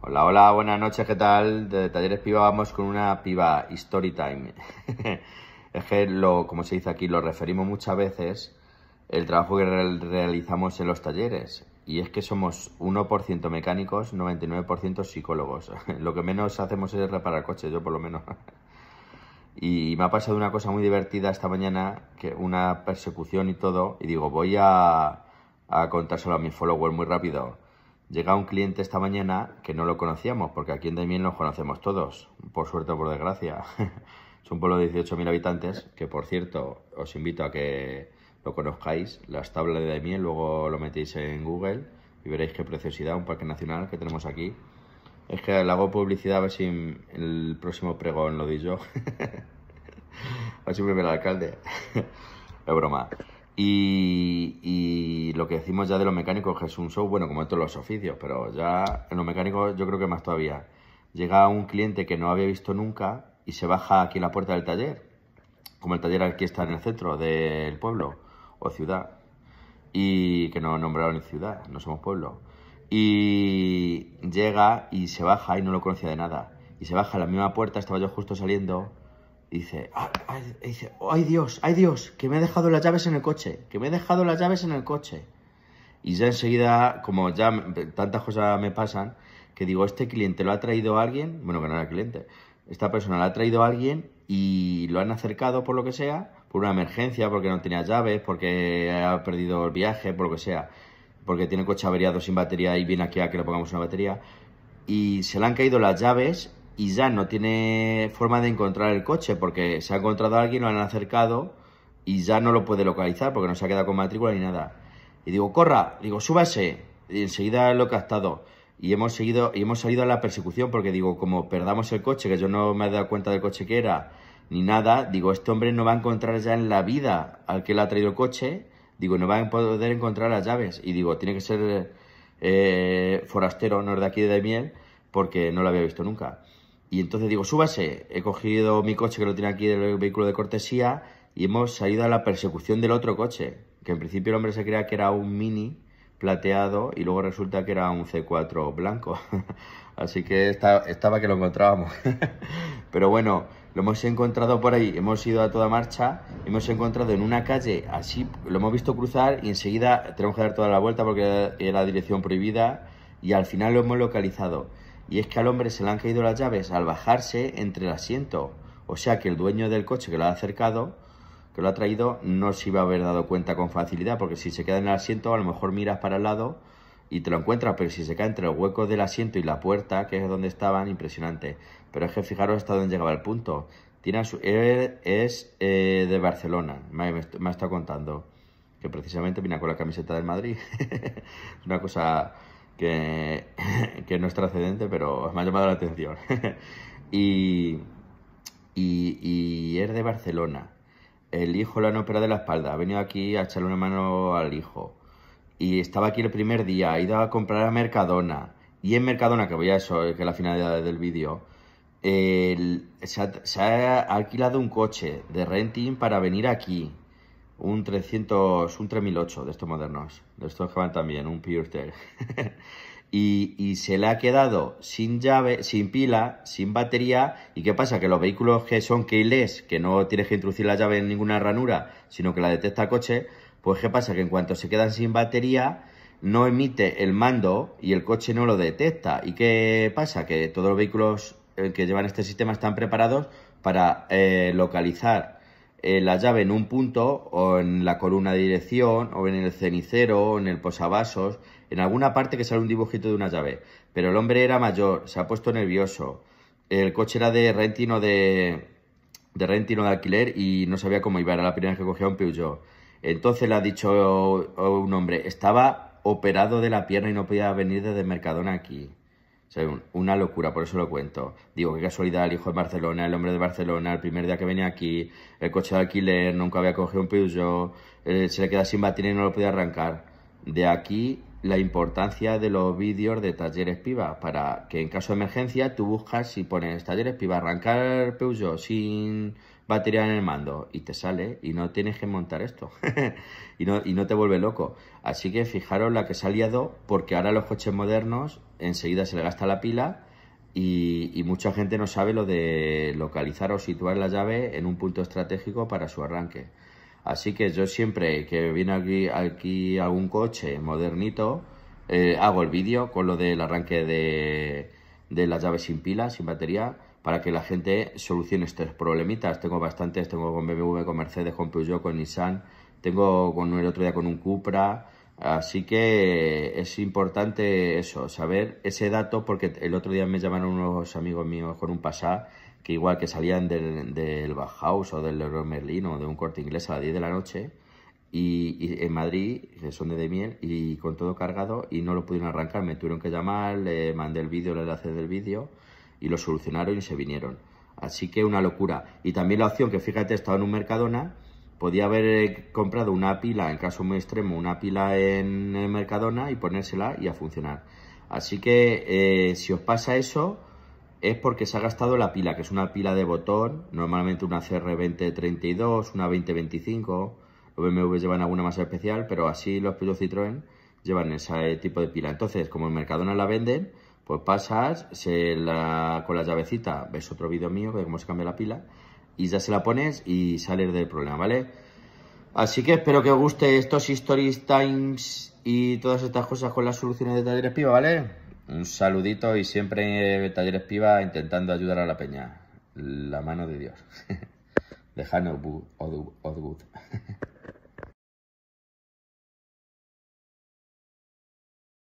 Hola, hola, buenas noches, ¿qué tal? De Talleres Piva vamos con una piba story time. es que, lo, como se dice aquí, lo referimos muchas veces el trabajo que realizamos en los talleres. Y es que somos 1% mecánicos, 99% psicólogos. lo que menos hacemos es reparar coches, yo por lo menos. y me ha pasado una cosa muy divertida esta mañana, que una persecución y todo, y digo, voy a, a contárselo a mis followers muy rápido Llega un cliente esta mañana que no lo conocíamos, porque aquí en Daimiel nos conocemos todos, por suerte o por desgracia. es un pueblo de 18.000 habitantes, que por cierto, os invito a que lo conozcáis, las tablas de Daimiel luego lo metéis en Google y veréis qué preciosidad, un parque nacional que tenemos aquí. Es que le hago publicidad a ver si el próximo pregón lo di yo. a ver si me el alcalde. es broma. Y, lo que decimos ya de los mecánicos, que es un show, bueno, como en todos los oficios, pero ya en los mecánicos yo creo que más todavía. Llega un cliente que no había visto nunca y se baja aquí en la puerta del taller, como el taller aquí está en el centro del pueblo o ciudad, y que no nombraron ni ciudad, no somos pueblo. Y llega y se baja y no lo conocía de nada. Y se baja a la misma puerta, estaba yo justo saliendo dice, ay, dice, ay Dios, ay Dios, que me he dejado las llaves en el coche, que me he dejado las llaves en el coche. Y ya enseguida, como ya tantas cosas me pasan, que digo, este cliente lo ha traído a alguien, bueno, que no era cliente, esta persona lo ha traído a alguien y lo han acercado por lo que sea, por una emergencia, porque no tenía llaves, porque ha perdido el viaje, por lo que sea, porque tiene coche averiado sin batería y viene aquí a que le pongamos una batería. Y se le han caído las llaves y ya no tiene forma de encontrar el coche porque se ha encontrado a alguien, lo han acercado y ya no lo puede localizar porque no se ha quedado con matrícula ni nada. Y digo, corra, digo, súbase. Y enseguida lo he captado. Y hemos, seguido, y hemos salido a la persecución porque digo, como perdamos el coche, que yo no me he dado cuenta del coche que era, ni nada, digo, este hombre no va a encontrar ya en la vida al que le ha traído el coche, digo, no va a poder encontrar las llaves. Y digo, tiene que ser eh, forastero, no es de aquí de miel, porque no lo había visto nunca. Y entonces digo, súbase, he cogido mi coche que lo tiene aquí del vehículo de cortesía y hemos salido a la persecución del otro coche, que en principio el hombre se creía que era un Mini plateado y luego resulta que era un C4 blanco. Así que estaba que lo encontrábamos. Pero bueno, lo hemos encontrado por ahí, hemos ido a toda marcha, hemos encontrado en una calle, así lo hemos visto cruzar y enseguida tenemos que dar toda la vuelta porque era dirección prohibida y al final lo hemos localizado. Y es que al hombre se le han caído las llaves al bajarse entre el asiento. O sea que el dueño del coche que lo ha acercado, que lo ha traído, no se iba a haber dado cuenta con facilidad, porque si se queda en el asiento, a lo mejor miras para el lado y te lo encuentras, pero si se cae entre el hueco del asiento y la puerta, que es donde estaban, impresionante. Pero es que fijaros hasta dónde llegaba el punto. Tiene su, él es eh, de Barcelona, me, ha estado contando, que precisamente vino con la camiseta del Madrid. una cosa que, no es trascendente, pero me ha llamado la atención. y, y, es de Barcelona. El hijo la han operado de la espalda, ha venido aquí a echarle una mano al hijo. Y estaba aquí el primer día, ha ido a comprar a Mercadona. Y en Mercadona, que voy a eso, que es la finalidad del vídeo, se, ha, alquilado un coche de renting para venir aquí un 300, un 3008 de estos modernos, de estos que van también, un PureTech. y, y se le ha quedado sin llave, sin pila, sin batería. ¿Y qué pasa? Que los vehículos que son keyless, que no tienes que introducir la llave en ninguna ranura, sino que la detecta el coche, pues ¿qué pasa? Que en cuanto se quedan sin batería, no emite el mando y el coche no lo detecta. ¿Y qué pasa? Que todos los vehículos eh, que llevan este sistema están preparados para eh, localizar eh, la llave en un punto o en la columna de dirección o en el cenicero o en el posavasos, en alguna parte que sale un dibujito de una llave. Pero el hombre era mayor, se ha puesto nervioso. El coche era de rentino de, de rentino de alquiler y no sabía cómo iba, era la primera vez que cogía un Peugeot. Entonces le ha dicho un hombre, estaba operado de la pierna y no podía venir desde Mercadona aquí una locura, por eso lo cuento. Digo, qué casualidad, el hijo de Barcelona, el hombre de Barcelona, el primer día que venía aquí, el coche de alquiler, nunca había cogido un Peugeot, eh, se le queda sin batería y no lo podía arrancar. De aquí la importancia de los vídeos de talleres piva para que en caso de emergencia tú buscas y pones talleres piva arrancar Peugeot sin batería en el mando y te sale y no tienes que montar esto y, no, y no te vuelve loco. Así que fijaros la que se ha liado porque ahora los coches modernos enseguida se le gasta la pila y mucha gente no sabe lo de localizar o situar la llave en un punto estratégico para su arranque. Así que yo siempre que viene aquí, aquí algún coche modernito, eh, hago el vídeo con lo del arranque de, de las llaves sin pila, sin batería, para que la gente solucione estos problemitas. Tengo bastantes, tengo con BMW, con Mercedes, con Peugeot, con Nissan, tengo con el otro día con un Cupra, Así que es importante eso, saber ese dato, porque el otro día me llamaron unos amigos míos con un Passat que igual que salían del, del Bauhaus o del Leroy Merlin o de un corte inglés a las 10 de la noche, y, en Madrid, que son de Demiel, y con todo cargado, y no lo pudieron arrancar. Me tuvieron que llamar, le mandé el vídeo, el enlace del vídeo, y lo solucionaron y se vinieron. Así que una locura. Y también la opción que, fíjate, estaba en un Mercadona, podía haber eh, comprado una pila, en caso muy extremo, una pila en Mercadona y ponérsela y a funcionar. Así que eh, si os pasa eso, es porque se ha gastado la pila, que es una pila de botón, normalmente una CR2032, una 2025, los BMW llevan alguna más especial, pero así los Peugeot Citroën llevan ese tipo de pila. Entonces, como en Mercadona la venden, pues pasas con la llavecita, ves otro vídeo mío de cómo se cambia la pila, y ya se la pones y sales del problema, ¿vale? Así que espero que os guste estos Stories, Times y todas estas cosas con las soluciones de taller Piva, ¿vale? Un saludito y siempre Talleres Piva intentando ayudar a la peña. La mano de Dios. de Hannah